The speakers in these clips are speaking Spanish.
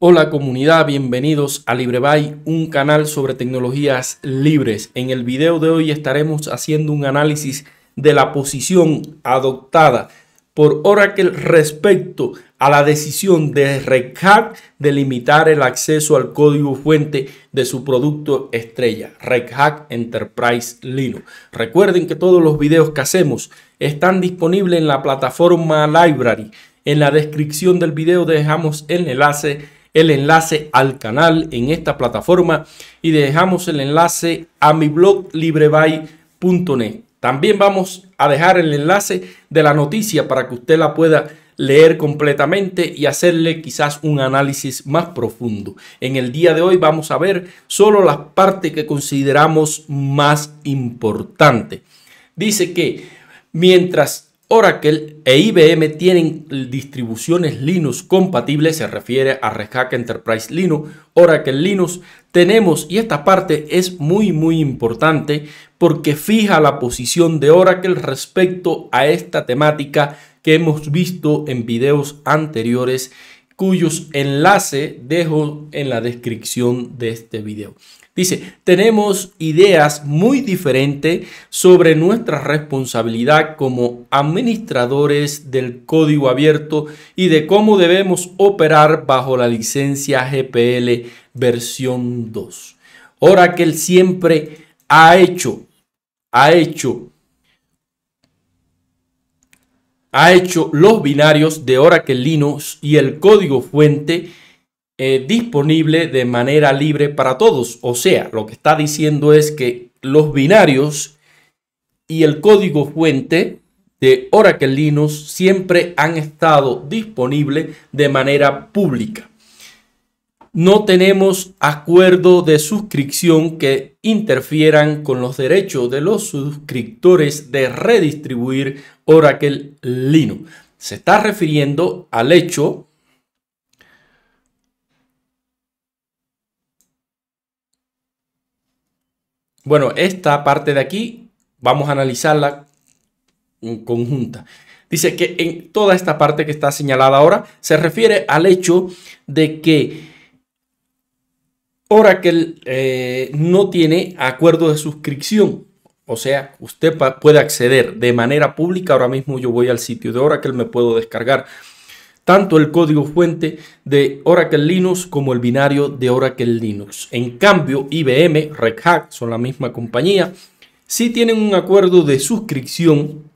Hola comunidad, bienvenidos a LibreBuy, un canal sobre tecnologías libres. En el video de hoy estaremos haciendo un análisis de la posición adoptada por Oracle respecto a la decisión de Red de limitar el acceso al código fuente de su producto estrella, Red Enterprise Linux. Recuerden que todos los videos que hacemos están disponibles en la plataforma Library. En la descripción del video dejamos el enlace el enlace al canal en esta plataforma y dejamos el enlace a mi blog libreby.net. También vamos a dejar el enlace de la noticia para que usted la pueda leer completamente y hacerle quizás un análisis más profundo. En el día de hoy vamos a ver solo las partes que consideramos más importantes. Dice que mientras Oracle e IBM tienen distribuciones Linux compatibles, se refiere a Red Enterprise Linux, Oracle Linux. Tenemos, y esta parte es muy muy importante porque fija la posición de Oracle respecto a esta temática que hemos visto en videos anteriores cuyos enlace dejo en la descripción de este video. Dice, tenemos ideas muy diferentes sobre nuestra responsabilidad como administradores del código abierto y de cómo debemos operar bajo la licencia GPL versión 2. que él siempre ha hecho, ha hecho ha hecho los binarios de Oracle Linux y el código fuente eh, disponible de manera libre para todos. O sea, lo que está diciendo es que los binarios y el código fuente de Oracle Linux siempre han estado disponibles de manera pública no tenemos acuerdo de suscripción que interfieran con los derechos de los suscriptores de redistribuir Oracle Linux. Se está refiriendo al hecho Bueno, esta parte de aquí vamos a analizarla en conjunta. Dice que en toda esta parte que está señalada ahora se refiere al hecho de que Oracle eh, no tiene acuerdo de suscripción. O sea, usted puede acceder de manera pública. Ahora mismo yo voy al sitio de Oracle, me puedo descargar tanto el código fuente de Oracle Linux como el binario de Oracle Linux. En cambio, IBM, Red Hat son la misma compañía, sí tienen un acuerdo de suscripción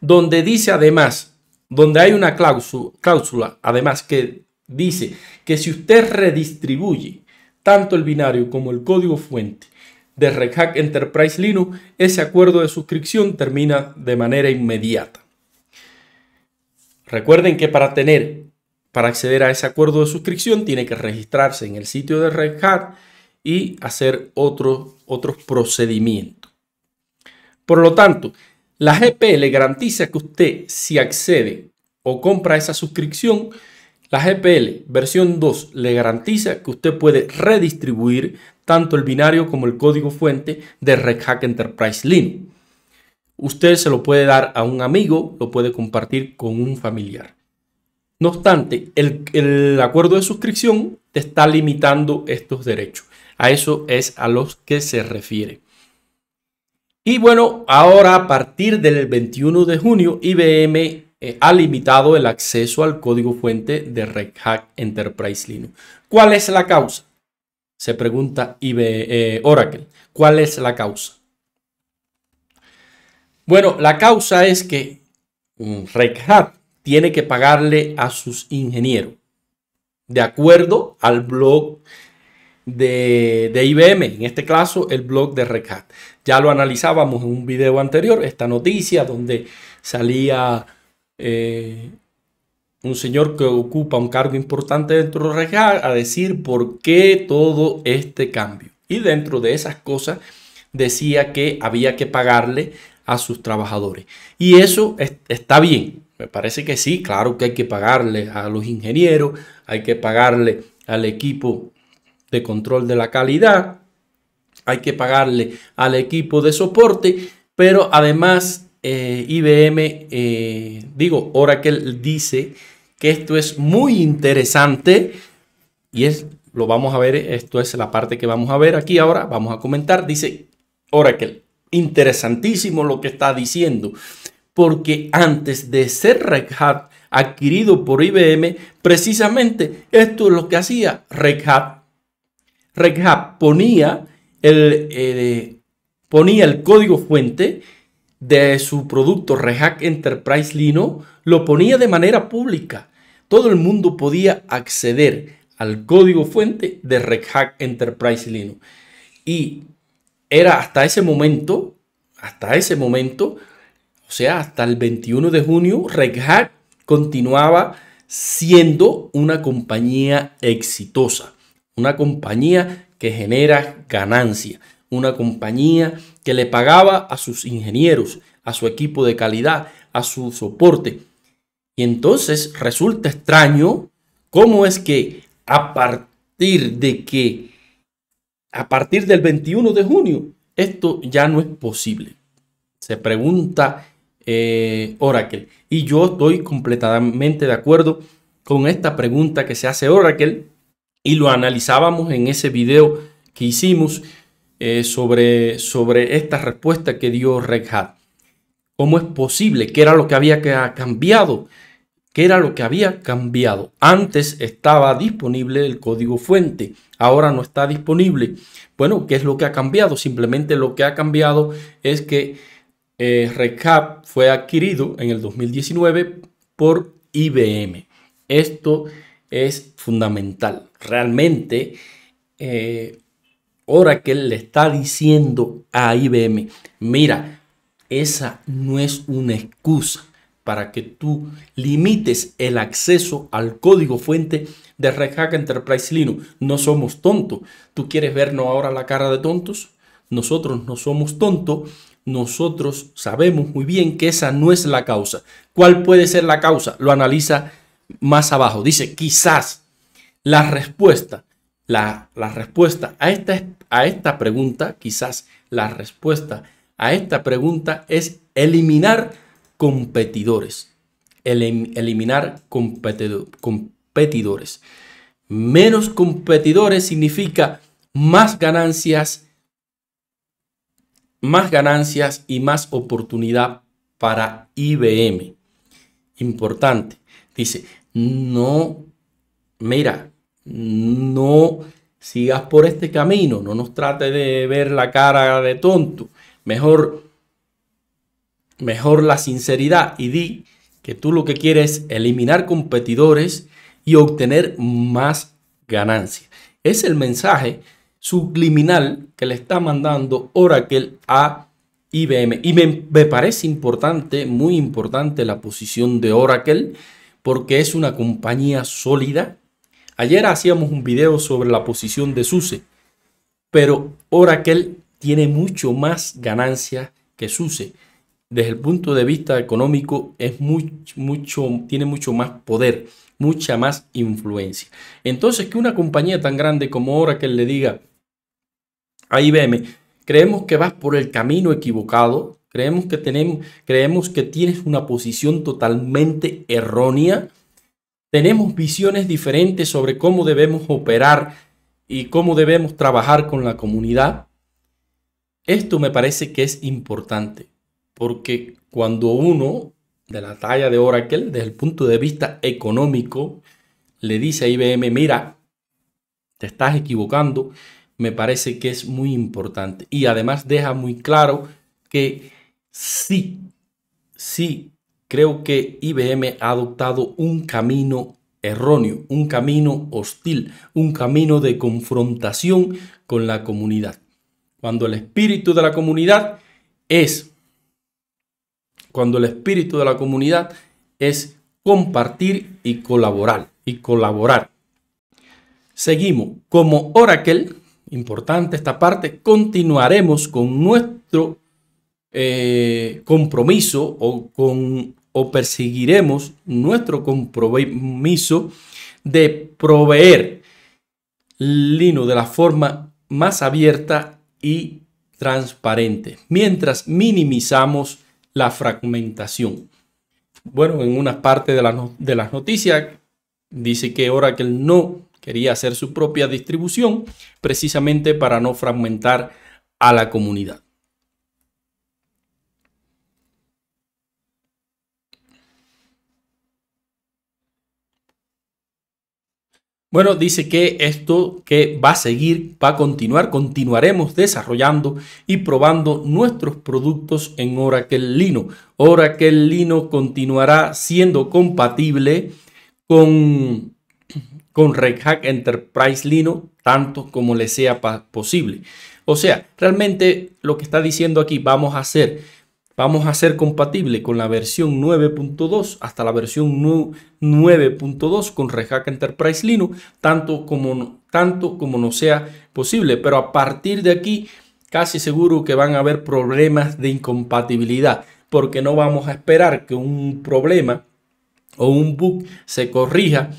donde dice además, donde hay una cláusula además que dice que si usted redistribuye tanto el binario como el código fuente de Red Hat Enterprise Linux, ese acuerdo de suscripción termina de manera inmediata. Recuerden que para tener, para acceder a ese acuerdo de suscripción, tiene que registrarse en el sitio de Red Hat y hacer otros otro procedimientos. Por lo tanto, la GPL le garantiza que usted, si accede o compra esa suscripción, la GPL versión 2 le garantiza que usted puede redistribuir tanto el binario como el código fuente de Red Hat Enterprise Linux. Usted se lo puede dar a un amigo, lo puede compartir con un familiar. No obstante, el, el acuerdo de suscripción te está limitando estos derechos. A eso es a los que se refiere. Y bueno, ahora a partir del 21 de junio, IBM eh, ha limitado el acceso al código fuente de Red Hat Enterprise Linux. ¿Cuál es la causa? Se pregunta eh, Oracle. ¿Cuál es la causa? Bueno, la causa es que mm, Red Hat tiene que pagarle a sus ingenieros, de acuerdo al blog de, de, IBM, en este caso el blog de Red Hat. Ya lo analizábamos en un video anterior, esta noticia donde salía eh, un señor que ocupa un cargo importante dentro de Regal a decir por qué todo este cambio. Y dentro de esas cosas decía que había que pagarle a sus trabajadores. Y eso está bien. Me parece que sí, claro que hay que pagarle a los ingenieros, hay que pagarle al equipo de control de la calidad, hay que pagarle al equipo de soporte, pero además eh, IBM, eh, digo, Oracle dice que esto es muy interesante y es, lo vamos a ver, esto es la parte que vamos a ver aquí ahora, vamos a comentar, dice Oracle, interesantísimo lo que está diciendo, porque antes de ser Red Hat adquirido por IBM, precisamente esto es lo que hacía Red Hat. Red Hat ponía el, eh, ponía el código fuente, de su producto Rehack Enterprise Lino lo ponía de manera pública. Todo el mundo podía acceder al código fuente de Rehack Enterprise Lino. Y era hasta ese momento, hasta ese momento, o sea, hasta el 21 de junio, Red continuaba siendo una compañía exitosa, una compañía que genera ganancia, una compañía que le pagaba a sus ingenieros, a su equipo de calidad, a su soporte. Y entonces resulta extraño cómo es que a partir de que, a partir del 21 de junio, esto ya no es posible. Se pregunta eh, Oracle. Y yo estoy completamente de acuerdo con esta pregunta que se hace Oracle y lo analizábamos en ese video que hicimos eh, sobre, sobre esta respuesta que dio Red Hat. ¿Cómo es posible? ¿Qué era lo que había cambiado? ¿Qué era lo que había cambiado? Antes estaba disponible el código fuente, ahora no está disponible. Bueno, ¿qué es lo que ha cambiado? Simplemente lo que ha cambiado es que eh, Red Hat fue adquirido en el 2019 por IBM. Esto es fundamental. Realmente eh, que él le está diciendo a IBM, mira, esa no es una excusa para que tú limites el acceso al código fuente de Red Hat Enterprise Linux. No somos tontos. ¿Tú quieres vernos ahora la cara de tontos? Nosotros no somos tontos. Nosotros sabemos muy bien que esa no es la causa. ¿Cuál puede ser la causa? Lo analiza más abajo. Dice, quizás la respuesta la, respuesta a esta, a esta pregunta, quizás la respuesta a esta pregunta es eliminar competidores. eliminar competidores. Menos competidores significa más ganancias, más ganancias y más oportunidad para IBM. Importante. Dice, no, mira, no sigas por este camino, no nos trate de ver la cara de tonto. Mejor, mejor la sinceridad y di que tú lo que quieres es eliminar competidores y obtener más ganancias. Es el mensaje subliminal que le está mandando Oracle a IBM. Y me, me parece importante, muy importante la posición de Oracle, porque es una compañía sólida, Ayer hacíamos un video sobre la posición de SUSE, pero Oracle tiene mucho más ganancia que SUSE. Desde el punto de vista económico, es mucho, tiene mucho más poder, mucha más influencia. Entonces, que una compañía tan grande como Oracle le diga a IBM, creemos que vas por el camino equivocado, creemos que, tenemos, creemos que tienes una posición totalmente errónea, tenemos visiones diferentes sobre cómo debemos operar y cómo debemos trabajar con la comunidad. Esto me parece que es importante, porque cuando uno de la talla de Oracle, desde el punto de vista económico, le dice a IBM, mira, te estás equivocando, me parece que es muy importante. Y además deja muy claro que sí, sí creo que IBM ha adoptado un camino erróneo, un camino hostil, un camino de confrontación con la comunidad. Cuando el espíritu de la comunidad es cuando el espíritu de la comunidad es compartir y colaborar y colaborar. Seguimos como Oracle, importante esta parte, continuaremos con nuestro eh, compromiso o, con, o perseguiremos nuestro compromiso de proveer lino de la forma más abierta y transparente, mientras minimizamos la fragmentación. Bueno, en una parte de, de las noticias dice que Oracle no quería hacer su propia distribución precisamente para no fragmentar a la comunidad. Bueno, dice que esto que va a seguir, va a continuar, continuaremos desarrollando y probando nuestros productos en Oracle Lino. Oracle Lino continuará siendo compatible con, con Red Hat Enterprise Lino, tanto como le sea posible. O sea, realmente lo que está diciendo aquí, vamos a hacer vamos a ser compatible con la versión 9.2 hasta la versión 9.2 con Red Enterprise Linux, tanto como, tanto como no sea posible. Pero a partir de aquí, casi seguro que van a haber problemas de incompatibilidad, porque no vamos a esperar que un problema o un bug se corrija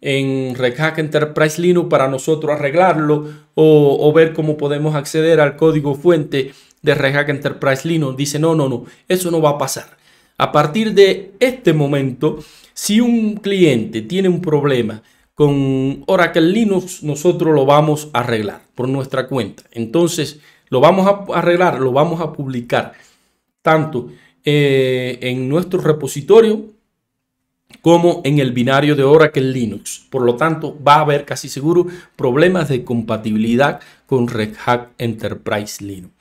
en Red Hat Enterprise Linux para nosotros arreglarlo o, o ver cómo podemos acceder al código fuente de Red Hat Enterprise Linux dice, no, no, no, eso no va a pasar. A partir de este momento, si un cliente tiene un problema con Oracle Linux, nosotros lo vamos a arreglar por nuestra cuenta. Entonces, lo vamos a arreglar, lo vamos a publicar tanto eh, en nuestro repositorio como en el binario de Oracle Linux. Por lo tanto, va a haber casi seguro problemas de compatibilidad con Red Hat Enterprise Linux.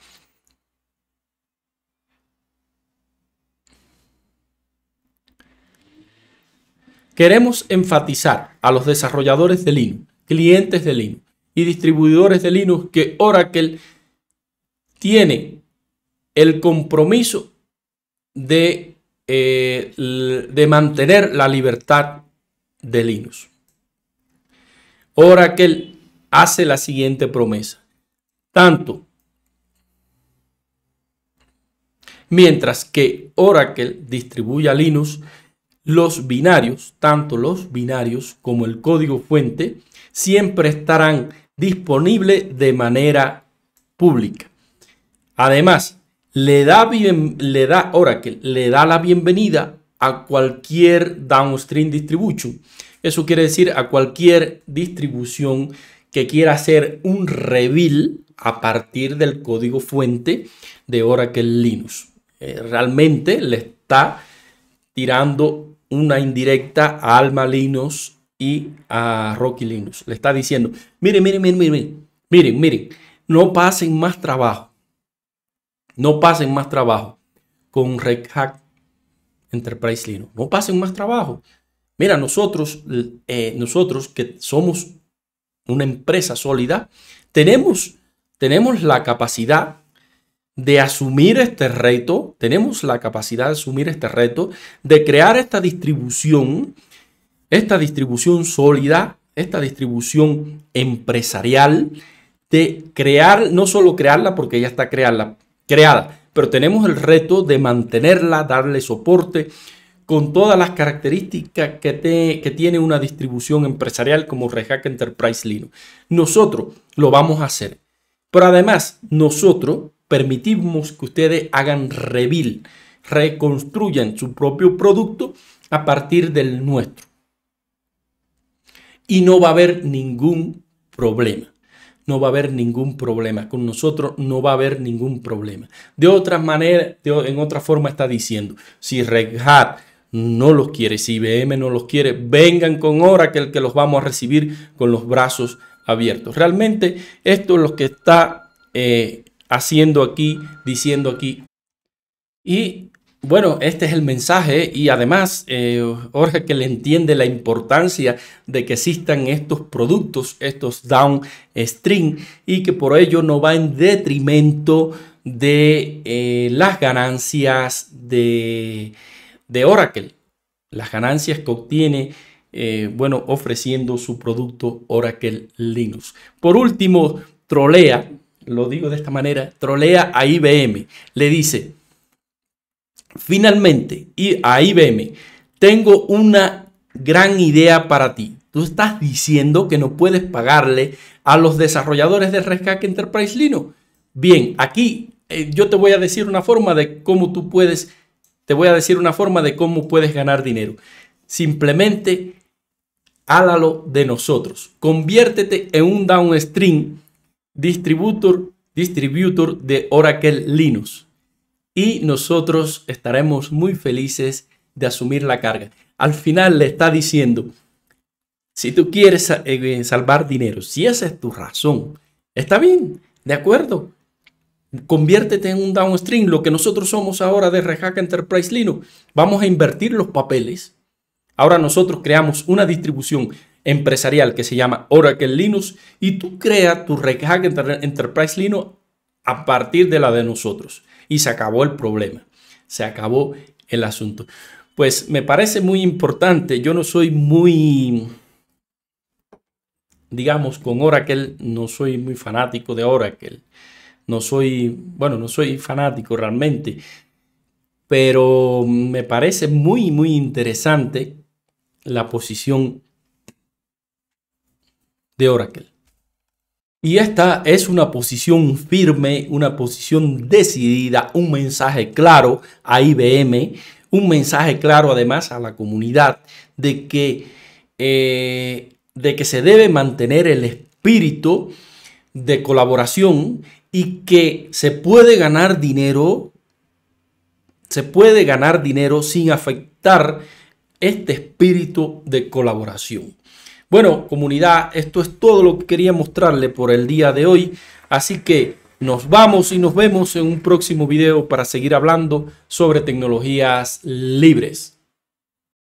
Queremos enfatizar a los desarrolladores de Linux, clientes de Linux y distribuidores de Linux que Oracle tiene el compromiso de, eh, mantener la libertad de Linux. Oracle hace la siguiente promesa. Tanto mientras que Oracle distribuya Linux, los binarios, tanto los binarios como el código fuente, siempre estarán disponibles de manera pública. Además, le da, Oracle, le da la bienvenida a cualquier downstream distribution. Eso quiere decir a cualquier distribución que quiera hacer un reveal a partir del código fuente de Oracle Linux. Eh, realmente le está tirando una indirecta a Alma Linus y a Rocky Linux. Le está diciendo, miren, miren, miren, miren, miren, miren, no pasen más trabajo. No pasen más trabajo con Red Hat Enterprise Linux. No pasen más trabajo. Mira, nosotros, eh, nosotros que somos una empresa sólida, tenemos, tenemos la capacidad de asumir este reto, tenemos la capacidad de asumir este reto, de crear esta distribución, esta distribución sólida, esta distribución empresarial, de crear, no solo crearla porque ya está creada, pero tenemos el reto de mantenerla, darle soporte con todas las características que, tiene una distribución empresarial como Rehack Enterprise Linux. Nosotros lo vamos a hacer. Pero además, nosotros permitimos que ustedes hagan reveal, reconstruyan su propio producto a partir del nuestro. Y no va a haber ningún problema. No va a haber ningún problema. Con nosotros no va a haber ningún problema. De otra manera, en otra forma está diciendo, si Red Hat no los quiere, si IBM no los quiere, vengan con hora que los vamos a recibir con los brazos abiertos. Realmente esto es lo que está eh, haciendo aquí, diciendo aquí. Y bueno, este es el mensaje y además eh, que le entiende la importancia de que existan estos productos, estos downstream y que por ello no va en detrimento de eh, las ganancias de, Oracle, las ganancias que obtiene, eh, bueno, ofreciendo su producto Oracle Linux. Por último, trolea lo digo de esta manera, trolea a IBM. Le dice, finalmente, y a IBM, tengo una gran idea para ti. Tú estás diciendo que no puedes pagarle a los desarrolladores de Rescate Enterprise Linux. Bien, aquí eh, yo te voy a decir una forma de cómo tú puedes, te voy a decir una forma de cómo puedes ganar dinero. Simplemente hálalo de nosotros. Conviértete en un downstream distributor, distributor de Oracle Linux. Y nosotros estaremos muy felices de asumir la carga. Al final le está diciendo, si tú quieres eh, eh, salvar dinero, si esa es tu razón, está bien, de acuerdo. Conviértete en un downstream, lo que nosotros somos ahora de Rehack Enterprise Linux. Vamos a invertir los papeles. Ahora nosotros creamos una distribución empresarial que se llama Oracle Linux y tú creas tu Red Enterprise Linux a partir de la de nosotros. Y se acabó el problema, se acabó el asunto. Pues me parece muy importante, yo no soy muy, digamos, con Oracle, no soy muy fanático de Oracle. No soy, bueno, no soy fanático realmente, pero me parece muy, muy interesante la posición de Oracle. Y esta es una posición firme, una posición decidida, un mensaje claro a IBM, un mensaje claro además a la comunidad de que, eh, de que se debe mantener el espíritu de colaboración y que se puede ganar dinero, se puede ganar dinero sin afectar este espíritu de colaboración. Bueno, comunidad, esto es todo lo que quería mostrarle por el día de hoy. Así que nos vamos y nos vemos en un próximo video para seguir hablando sobre tecnologías libres.